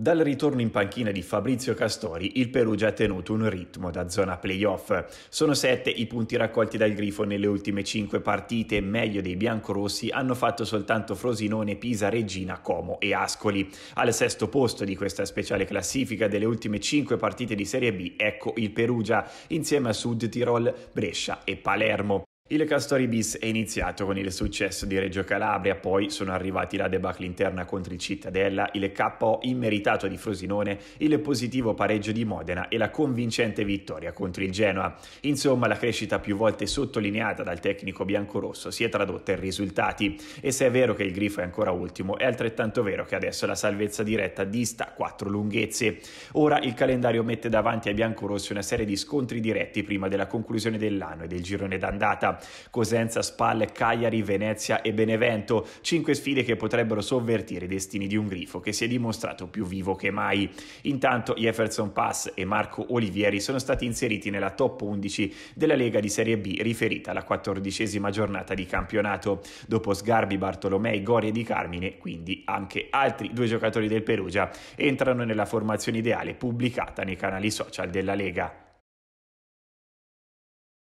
Dal ritorno in panchina di Fabrizio Castori, il Perugia ha tenuto un ritmo da zona playoff. Sono sette i punti raccolti dal Grifo nelle ultime cinque partite, meglio dei biancorossi hanno fatto soltanto Frosinone, Pisa, Regina, Como e Ascoli. Al sesto posto di questa speciale classifica delle ultime cinque partite di Serie B, ecco il Perugia, insieme a Sud Tirol, Brescia e Palermo. Il Castori bis è iniziato con il successo di Reggio Calabria, poi sono arrivati la debacle interna contro il Cittadella, il KO immeritato di Frosinone, il positivo pareggio di Modena e la convincente vittoria contro il Genoa. Insomma, la crescita più volte sottolineata dal tecnico biancorosso si è tradotta in risultati e se è vero che il Grifo è ancora ultimo, è altrettanto vero che adesso la salvezza diretta dista quattro lunghezze. Ora il calendario mette davanti ai biancorossi una serie di scontri diretti prima della conclusione dell'anno e del girone d'andata. Cosenza, Spalle, Cagliari, Venezia e Benevento, cinque sfide che potrebbero sovvertire i destini di un grifo che si è dimostrato più vivo che mai. Intanto Jefferson Pass e Marco Olivieri sono stati inseriti nella top 11 della Lega di Serie B riferita alla quattordicesima giornata di campionato, dopo Sgarbi, Bartolomei, Gori e Di Carmine, quindi anche altri due giocatori del Perugia entrano nella formazione ideale pubblicata nei canali social della Lega.